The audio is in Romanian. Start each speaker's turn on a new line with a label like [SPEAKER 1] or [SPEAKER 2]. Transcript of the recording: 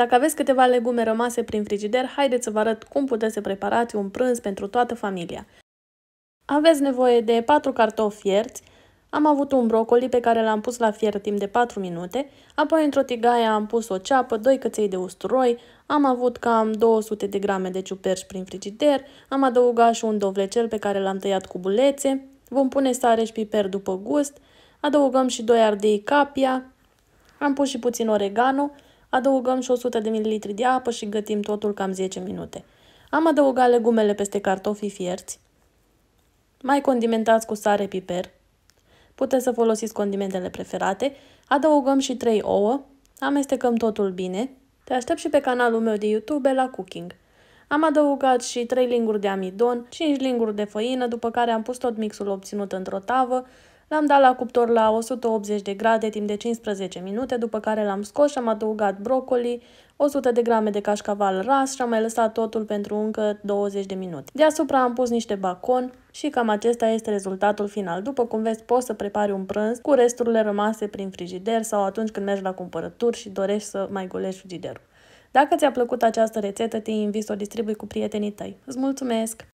[SPEAKER 1] Dacă aveți câteva legume rămase prin frigider, haideți să vă arăt cum puteți să preparați un prânz pentru toată familia. Aveți nevoie de 4 cartofi fierți, am avut un brocoli pe care l-am pus la fier timp de 4 minute, apoi într-o tigaie am pus o ceapă, 2 căței de usturoi, am avut cam 200 de grame de ciuperci prin frigider, am adăugat și un dovlecel pe care l-am tăiat cu bulețe, vom pune sare și piper după gust, adăugăm și 2 ardei capia, am pus și puțin oregano, Adăugăm și 100 de ml de apă și gătim totul cam 10 minute. Am adăugat legumele peste cartofii fierți. Mai condimentați cu sare, piper. Puteți să folosiți condimentele preferate. Adăugăm și 3 ouă. Amestecăm totul bine. Te aștept și pe canalul meu de YouTube la Cooking. Am adăugat și 3 linguri de amidon, 5 linguri de făină, după care am pus tot mixul obținut într-o tavă, L-am dat la cuptor la 180 de grade timp de 15 minute, după care l-am scos și am adăugat brocoli, 100 de grame de cașcaval ras și am mai lăsat totul pentru încă 20 de minute. Deasupra am pus niște bacon și cam acesta este rezultatul final. După cum vezi, poți să prepari un prânz cu resturile rămase prin frigider sau atunci când mergi la cumpărături și dorești să mai golești frigiderul. Dacă ți-a plăcut această rețetă, te invit să o distribui cu prietenii tăi. Îți mulțumesc!